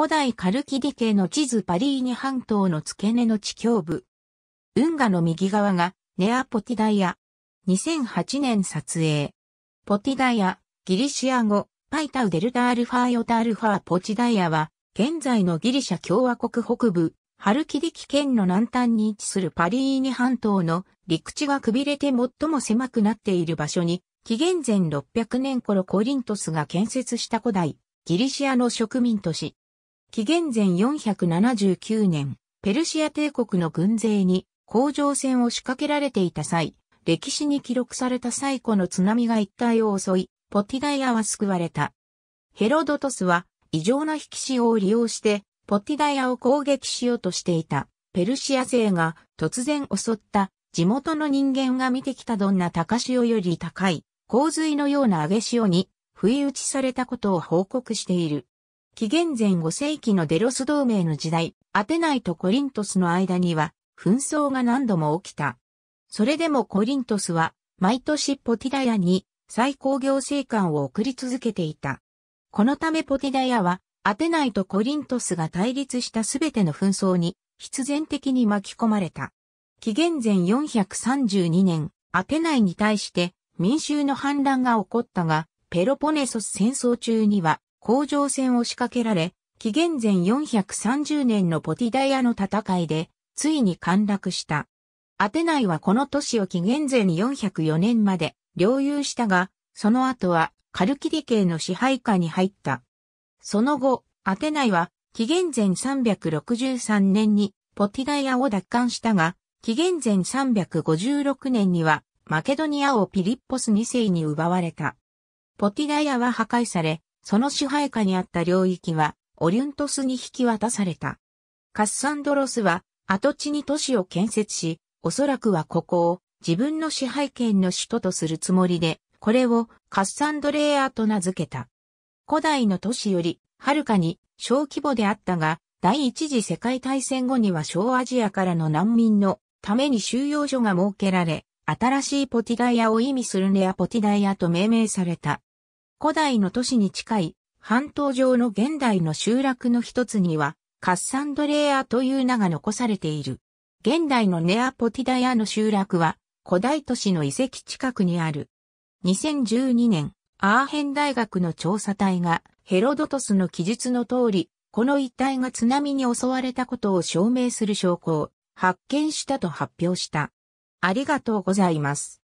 古代カルキディ系の地図パリーニ半島の付け根の地境部。運河の右側がネアポティダイア。2008年撮影。ポティダイア、ギリシア語、パイタウデルタアルファヨタアルファポチダイアは、現在のギリシャ共和国北部、ハルキディキ県の南端に位置するパリーニ半島の陸地がくびれて最も狭くなっている場所に、紀元前600年頃コリントスが建設した古代、ギリシアの植民都市、紀元前479年、ペルシア帝国の軍勢に甲状戦を仕掛けられていた際、歴史に記録された最古の津波が一帯を襲い、ポティダイアは救われた。ヘロドトスは異常な引き潮を利用して、ポティダイアを攻撃しようとしていた、ペルシア勢が突然襲った地元の人間が見てきたどんな高潮より高い洪水のような上げ潮に不意打ちされたことを報告している。紀元前5世紀のデロス同盟の時代、アテナイとコリントスの間には紛争が何度も起きた。それでもコリントスは毎年ポティダヤに最高行政官を送り続けていた。このためポティダヤはアテナイとコリントスが対立したすべての紛争に必然的に巻き込まれた。紀元前432年、アテナイに対して民衆の反乱が起こったが、ペロポネソス戦争中には甲状腺を仕掛けられ、紀元前430年のポティダイアの戦いで、ついに陥落した。アテナイはこの都市を紀元前404年まで領有したが、その後はカルキリ系の支配下に入った。その後、アテナイは紀元前363年にポティダイアを奪還したが、紀元前356年にはマケドニアをピリッポス2世に奪われた。ポティダイアは破壊され、その支配下にあった領域は、オリュントスに引き渡された。カッサンドロスは、跡地に都市を建設し、おそらくはここを自分の支配権の首都とするつもりで、これをカッサンドレアと名付けた。古代の都市より、はるかに小規模であったが、第一次世界大戦後には小アジアからの難民のために収容所が設けられ、新しいポティダイアを意味するネアポティダイアと命名された。古代の都市に近い半島上の現代の集落の一つには、カッサンドレアという名が残されている。現代のネアポティダヤの集落は、古代都市の遺跡近くにある。2012年、アーヘン大学の調査隊が、ヘロドトスの記述の通り、この一帯が津波に襲われたことを証明する証拠を発見したと発表した。ありがとうございます。